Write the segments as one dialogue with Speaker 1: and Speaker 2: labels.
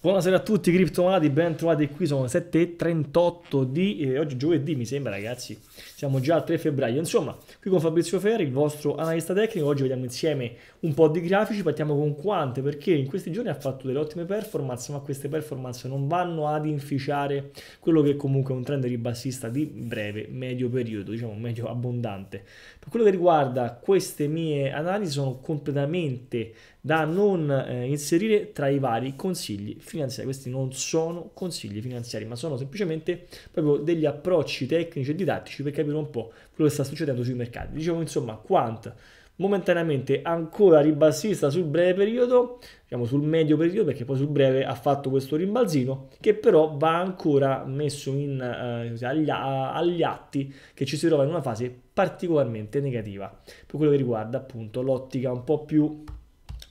Speaker 1: Buonasera a tutti criptomalati, ben trovati qui, sono 7.38 di eh, oggi giovedì mi sembra ragazzi, siamo già al 3 febbraio, insomma qui con Fabrizio Ferri, il vostro analista tecnico, oggi vediamo insieme un po' di grafici, partiamo con quante perché in questi giorni ha fatto delle ottime performance ma queste performance non vanno ad inficiare quello che comunque è un trend ribassista di breve, medio periodo, diciamo medio abbondante. Per quello che riguarda queste mie analisi sono completamente da non eh, inserire tra i vari consigli finanziari. Questi non sono consigli finanziari, ma sono semplicemente proprio degli approcci tecnici e didattici per capire un po' quello che sta succedendo sui mercati. Diciamo insomma, quant momentaneamente ancora ribassista sul breve periodo, diciamo sul medio periodo perché poi sul breve ha fatto questo rimbalzino che però va ancora messo in, eh, agli, agli, atti che ci si trova in una fase particolarmente negativa per quello che riguarda appunto l'ottica un po' più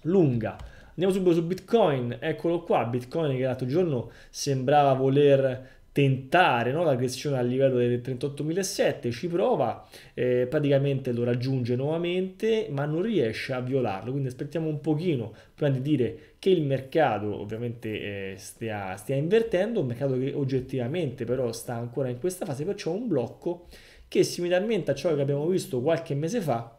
Speaker 1: lunga. Andiamo subito su Bitcoin, eccolo qua, Bitcoin che l'altro giorno sembrava voler tentare no, l'aggressione al livello del 38.007, ci prova, eh, praticamente lo raggiunge nuovamente ma non riesce a violarlo, quindi aspettiamo un pochino prima di dire che il mercato ovviamente eh, stia, stia invertendo, un mercato che oggettivamente però sta ancora in questa fase, perciò un blocco che similarmente a ciò che abbiamo visto qualche mese fa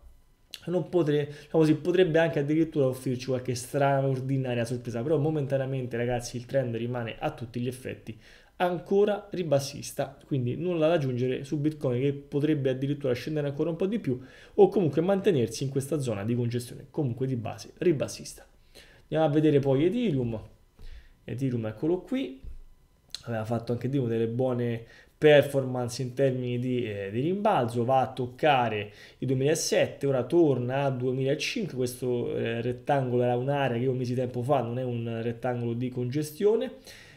Speaker 1: cioè, non potrebbe, diciamo così, potrebbe anche addirittura offrirci qualche straordinaria sorpresa, però momentaneamente ragazzi il trend rimane a tutti gli effetti ancora ribassista, quindi nulla da aggiungere su Bitcoin che potrebbe addirittura scendere ancora un po' di più o comunque mantenersi in questa zona di congestione, comunque di base ribassista. Andiamo a vedere poi Ethereum. Ethereum eccolo qui, aveva fatto anche Dimo delle buone performance in termini di, eh, di, rimbalzo, va a toccare il 2007, ora torna a 2005, questo eh, rettangolo era un'area che io mesi tempo fa, non è un rettangolo di congestione,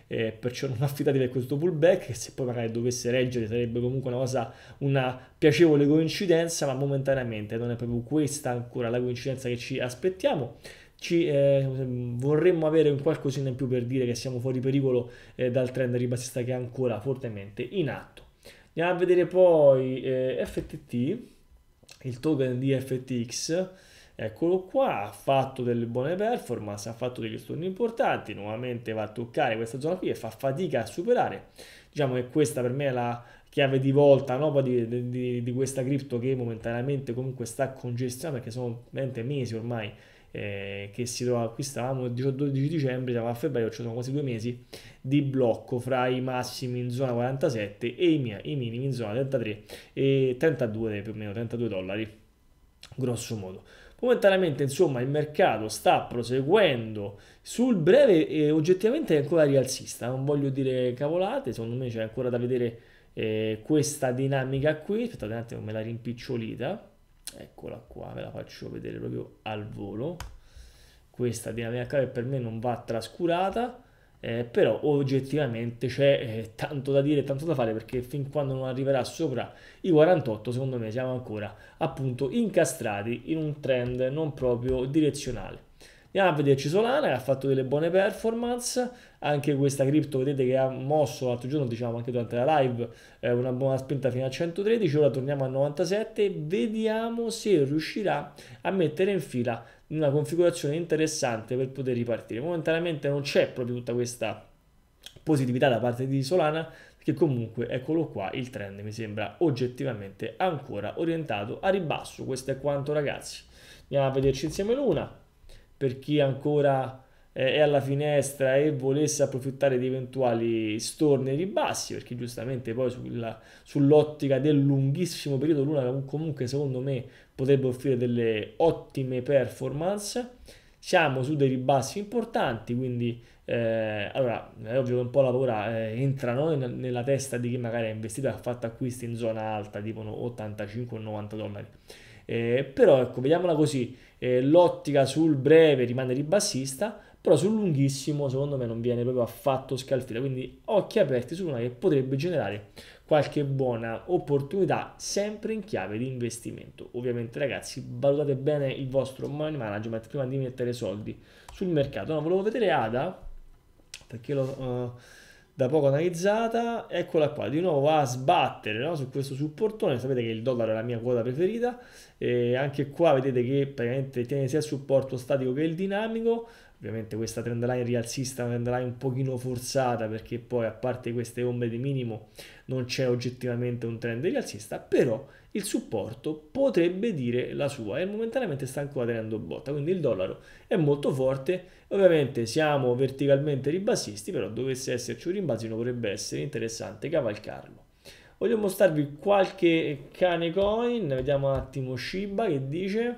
Speaker 1: eh, perciò non affidatevi a questo pullback che se poi magari dovesse reggere sarebbe comunque una cosa, una piacevole coincidenza, ma momentaneamente non è proprio questa ancora la coincidenza che ci aspettiamo ci, eh, vorremmo avere un qualcosina in più per dire che siamo fuori pericolo eh, dal trend ribassista che è ancora fortemente in atto. Andiamo a vedere poi eh, FTT, il token di FTX, eccolo qua, ha fatto delle buone performance, ha fatto degli storni importanti, nuovamente va a toccare questa zona qui e fa fatica a superare. Diciamo che questa per me è la chiave di volta no? di, di, di questa cripto che momentaneamente comunque sta congestionando perché sono mesi ormai eh, che si trova acquistavamo il 12 dicembre, siamo a febbraio, ci cioè sono quasi due mesi di blocco fra i massimi in zona 47 e i, mia, i minimi in zona 33 e 32 più o meno 32 dollari grosso modo. Momentaneamente, insomma, il mercato sta proseguendo sul breve e oggettivamente è ancora rialzista. Non voglio dire cavolate, secondo me c'è ancora da vedere eh, questa dinamica qui. Aspettate un attimo, me la rimpicciolita eccola qua, ve la faccio vedere proprio al volo. Questa dinamica che per me non va trascurata, eh, però oggettivamente c'è eh, tanto da dire, e tanto da fare perché fin quando non arriverà sopra i 48 secondo me siamo ancora appunto incastrati in un trend non proprio direzionale. Andiamo a vedere che ha fatto delle buone performance, anche questa cripto vedete che ha mosso l'altro giorno, diciamo anche durante la live, eh, una buona spinta fino a 113, ora torniamo a 97, vediamo se riuscirà a mettere in fila una configurazione interessante per poter ripartire. Momentaneamente non c'è proprio tutta questa positività da parte di Solana, che comunque eccolo qua il trend mi sembra oggettivamente ancora orientato a ribasso questo è quanto ragazzi andiamo a vederci insieme l'una per chi ancora eh, è alla finestra e volesse approfittare di eventuali storni ribassi, perché giustamente poi sulla, sull'ottica del lunghissimo periodo l'una comunque secondo me potrebbe offrire delle ottime performance. Siamo su dei ribassi importanti, quindi eh, allora è ovvio che un po' la paura eh, entra no, nella testa di chi magari ha investito e ha fatto acquisti in zona alta, tipo 85-90 dollari. Eh, però ecco, vediamola così, eh, l'ottica sul breve rimane ribassista, però sul lunghissimo secondo me non viene proprio affatto scalfita, quindi occhi aperti su una che potrebbe generare qualche buona opportunità sempre in chiave di investimento. Ovviamente ragazzi valutate bene il vostro money management prima di mettere soldi sul mercato. No, volevo vedere ADA perché lo... Uh, da poco analizzata, eccola qua, di nuovo a sbattere no? su questo supportone, sapete che il dollaro è la mia quota preferita, e anche qua vedete che praticamente tiene sia il supporto statico che il dinamico, ovviamente questa trend line rialzista è una trend line un pochino forzata perché poi a parte queste ombre di minimo non c'è oggettivamente un trend rialzista però il supporto potrebbe dire la sua e momentaneamente sta ancora tenendo botta quindi il dollaro è molto forte ovviamente siamo verticalmente ribassisti però dovesse esserci un rimbalzino potrebbe essere interessante cavalcarlo voglio mostrarvi qualche cane coin vediamo un attimo Shiba che dice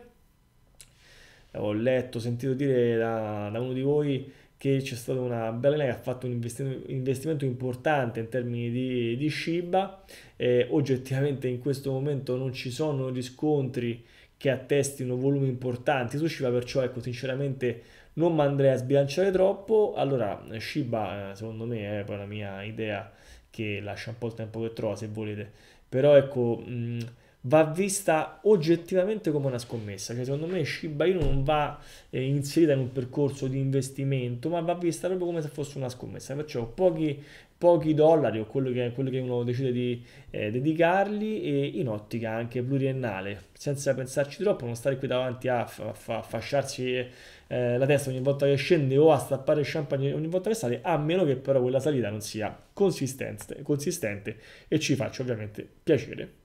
Speaker 1: ho letto, sentito dire da, da uno di voi che c'è stata una balena che ha fatto un investimento importante in termini di, di Shiba, eh, oggettivamente in questo momento non ci sono riscontri che attestino volumi importanti su Shiba, perciò ecco sinceramente non mi andrei a sbilanciare troppo, allora Shiba eh, secondo me è poi la mia idea che lascia un po' il tempo che trova se volete, però ecco... Mh, va vista oggettivamente come una scommessa, cioè secondo me Shiba Inu non va eh, inserita in un percorso di investimento, ma va vista proprio come se fosse una scommessa, perciò pochi, pochi dollari o quello che, quello che uno decide di eh, dedicarli e in ottica anche pluriennale, senza pensarci troppo, non stare qui davanti a, a, a fasciarsi eh, la testa ogni volta che scende o a stappare champagne ogni volta che sale, a meno che però quella salita non sia consistente, consistente e ci faccia ovviamente piacere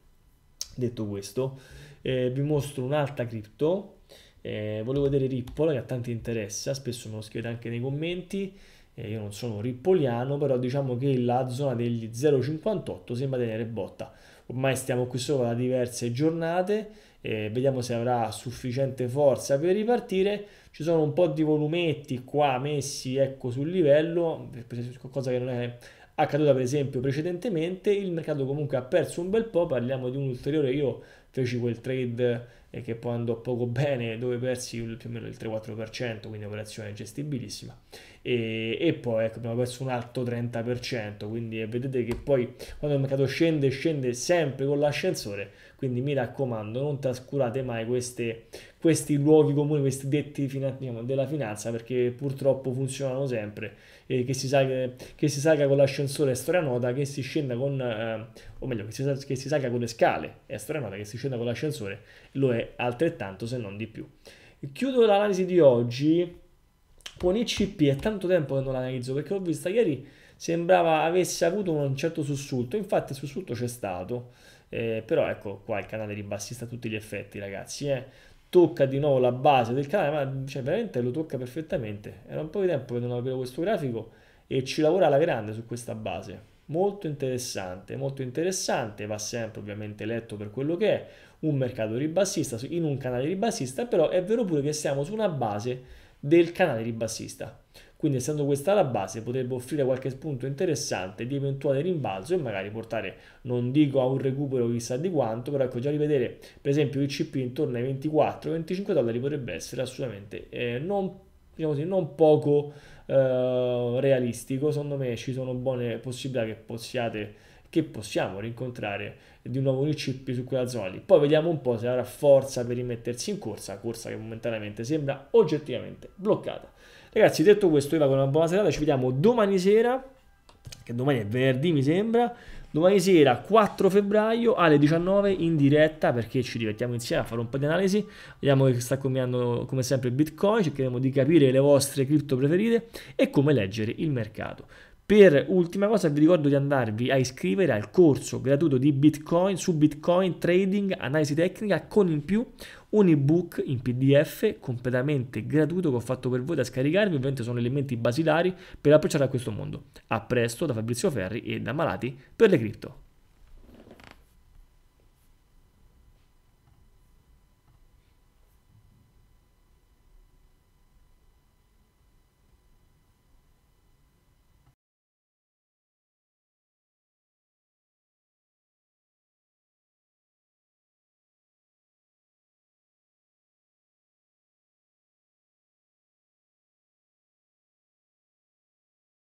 Speaker 1: detto questo eh, vi mostro un'altra cripto eh, volevo vedere Ripple che a tanti interessa spesso me lo scrivete anche nei commenti eh, io non sono rippoliano però diciamo che la zona degli 0,58 sembra tenere botta ormai stiamo qui solo da diverse giornate eh, vediamo se avrà sufficiente forza per ripartire ci sono un po' di volumetti qua messi ecco sul livello qualcosa che non è accaduta per esempio precedentemente, il mercato comunque ha perso un bel po', parliamo di un ulteriore, io feci quel trade e che poi andò poco bene dove persi più o meno il 3-4%, quindi operazione gestibilissima. E, e poi ecco, abbiamo perso un alto 30%, quindi vedete che poi quando il mercato scende, scende sempre con l'ascensore, quindi mi raccomando non trascurate mai queste, questi luoghi comuni, questi detti diciamo, della finanza perché purtroppo funzionano sempre, eh, che, si salga, che, si salga, con l'ascensore è storia nota, che si scenda con, eh, o meglio, che si, che si salga con le scale è storia nota, che si scenda con l'ascensore lo è altrettanto se non di più. Chiudo l'analisi di oggi con ICP, è tanto tempo che non l'analizzo perché l'ho vista ieri, sembrava avesse avuto un certo sussulto, infatti il sussulto c'è stato, eh, però ecco qua il canale ribassista a tutti gli effetti ragazzi, eh. tocca di nuovo la base del canale, ma cioè, veramente lo tocca perfettamente, era un po' di tempo che non avevo questo grafico e ci lavora alla grande su questa base molto interessante, molto interessante, va sempre ovviamente letto per quello che è, un mercato ribassista, in un canale ribassista, però è vero pure che siamo su una base del canale ribassista. Quindi essendo questa la base potrebbe offrire qualche spunto interessante di eventuale rimbalzo e magari portare, non dico a un recupero chissà di quanto, però ecco già rivedere per esempio il CP intorno ai 24-25 dollari potrebbe essere assolutamente eh, non diciamo così, non poco eh, realistico. Secondo me ci sono buone possibilità che possiate che possiamo rincontrare di nuovo il chip su quella zona lì. Poi vediamo un po' se avrà forza per rimettersi in corsa, corsa che momentaneamente sembra oggettivamente bloccata. Ragazzi, detto questo, io vado con una buona serata, ci vediamo domani sera, che domani è venerdì mi sembra, Domani sera 4 febbraio alle 19 in diretta perché ci divertiamo insieme a fare un po' di analisi. Vediamo che sta combinando come sempre Bitcoin, cercheremo di capire le vostre cripto preferite e come leggere il mercato. Per ultima cosa vi ricordo di andarvi a iscrivere al corso gratuito di Bitcoin su Bitcoin Trading Analisi Tecnica con in più un ebook in PDF completamente gratuito che ho fatto per voi da scaricarvi, ovviamente sono elementi basilari per approcciare a questo mondo. A presto da Fabrizio Ferri e da Malati per le cripto.